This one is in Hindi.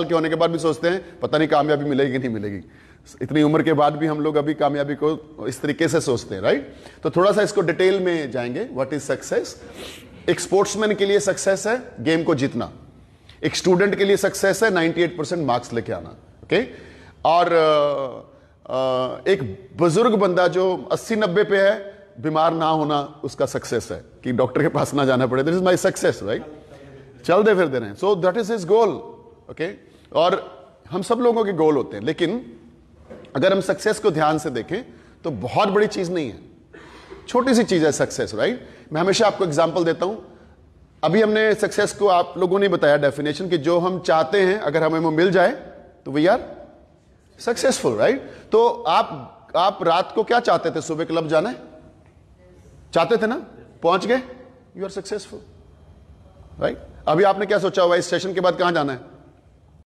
साल के होने के बाद भी सोचते हैं पता नहीं कामयाबी मिलेगी नहीं मिलेगी इतनी उम्र के बाद भी हम लोग अभी कामयाबी को इस तरीके से सोचते हैं राइट तो थोड़ा सा इसको डिटेल में जाएंगे व्हाट इज सक्सेस एक स्पोर्ट्समैन के लिए सक्सेस है गेम को जीतना एक स्टूडेंट के लिए सक्सेस है 98 परसेंट मार्क्स लेके आना ओके और एक बुजुर्ग बंदा जो 80 नब्बे पे है बीमार ना होना उसका सक्सेस है कि डॉक्टर के पास ना जाना पड़े this is my success right चल दे फिर दे रहे हैं so that is his goal okay और हम सब लोगों के गोल होते हैं लेकिन अगर हम सक्सेस को ध्यान से देखें तो बहुत बड़ी चीज नहीं है छोटी सी चीज है सक्सेस राइट मैं हमेशा आपको एग्जाम्पल देता हूं अभी हमने सक्सेस को आप लोगों ने बताया डेफिनेशन कि जो हम चाहते हैं अगर हमें वो मिल जाए तो वी आर सक्सेसफुल राइट तो आप आप रात को क्या चाहते थे सुबह क्लब जाना है चाहते थे ना पहुंच गए यू आर सक्सेसफुल राइट अभी आपने क्या सोचा हुआ इस सेशन के बाद कहां जाना है